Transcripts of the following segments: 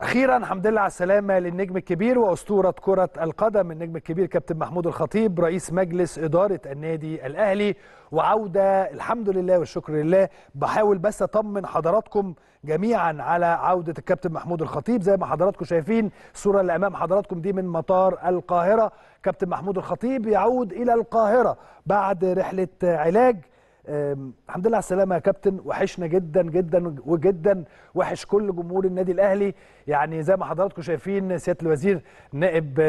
اخيرا حمد لله على السلامه للنجم الكبير واسطوره كره القدم النجم الكبير كابتن محمود الخطيب رئيس مجلس اداره النادي الاهلي وعوده الحمد لله والشكر لله بحاول بس اطمن حضراتكم جميعا على عوده الكابتن محمود الخطيب زي ما حضراتكم شايفين الصوره اللي امام حضراتكم دي من مطار القاهره كابتن محمود الخطيب يعود الى القاهره بعد رحله علاج الحمد لله على السلامه يا كابتن وحشنا جدا جدا وجدا وحش كل جمهور النادي الاهلي يعني زي ما حضراتكم شايفين سياده الوزير نائب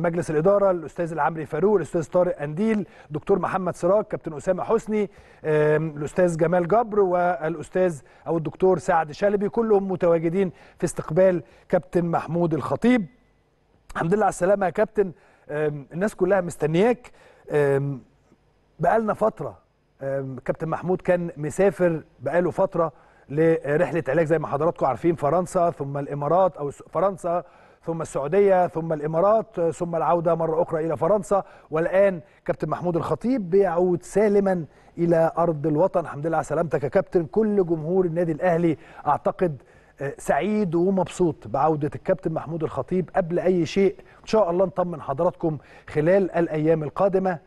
مجلس الاداره الاستاذ العمري فاروق الاستاذ طارق انديل دكتور محمد سراج كابتن اسامه حسني الاستاذ جمال جبر والاستاذ او الدكتور سعد شلبي كلهم متواجدين في استقبال كابتن محمود الخطيب الحمد لله على السلامه يا كابتن الناس كلها مستنياك بقالنا فتره كابتن محمود كان مسافر بقاله فتره لرحله علاج زي ما حضراتكم عارفين فرنسا ثم الامارات او فرنسا ثم السعوديه ثم الامارات ثم العوده مره اخرى الى فرنسا والان كابتن محمود الخطيب بيعود سالما الى ارض الوطن الحمد لله على سلامتك يا كابتن كل جمهور النادي الاهلي اعتقد أه، سعيد ومبسوط بعودة الكابتن محمود الخطيب قبل أي شيء إن شاء الله نطمن حضراتكم خلال الأيام القادمة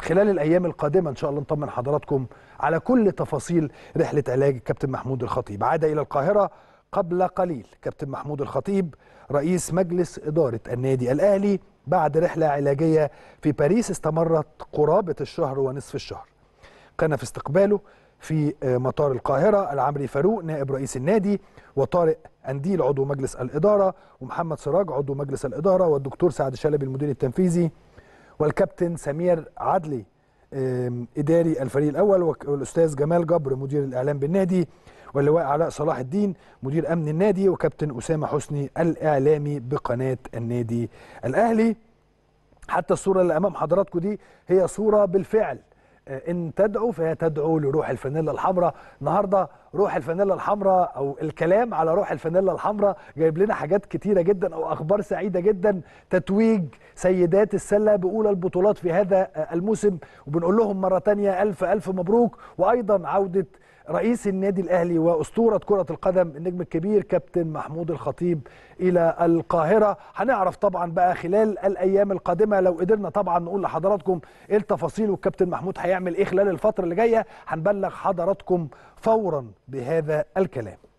خلال الايام القادمه ان شاء الله نطمن حضراتكم على كل تفاصيل رحله علاج الكابتن محمود الخطيب عاد الى القاهره قبل قليل كابتن محمود الخطيب رئيس مجلس اداره النادي الاهلي بعد رحله علاجيه في باريس استمرت قرابه الشهر ونصف الشهر كان في استقباله في مطار القاهرة العمري فاروق نائب رئيس النادي وطارق أنديل عضو مجلس الإدارة ومحمد سراج عضو مجلس الإدارة والدكتور سعد شلبي المدير التنفيذي والكابتن سمير عدلي اداري الفريق الاول والاستاذ جمال جبر مدير الاعلام بالنادي واللواء علاء صلاح الدين مدير امن النادي وكابتن اسامه حسني الاعلامي بقناه النادي الاهلي حتى الصوره اللي امام حضراتكم دي هي صوره بالفعل ان تدعو فهي تدعو لروح الفانيلا الحمراء النهارده روح الفانيلا الحمراء او الكلام على روح الفانيلا الحمراء جايب لنا حاجات كتيره جدا او اخبار سعيده جدا تتويج سيدات السله باولى البطولات في هذا الموسم وبنقول لهم مره ثانيه الف الف مبروك وايضا عوده رئيس النادي الاهلي واسطوره كره القدم النجم الكبير كابتن محمود الخطيب الى القاهره هنعرف طبعا بقى خلال الايام القادمه لو قدرنا طبعا نقول لحضراتكم ايه التفاصيل والكابتن محمود هيعمل هنعمل ايه خلال الفتره اللي جايه هنبلغ حضراتكم فورا بهذا الكلام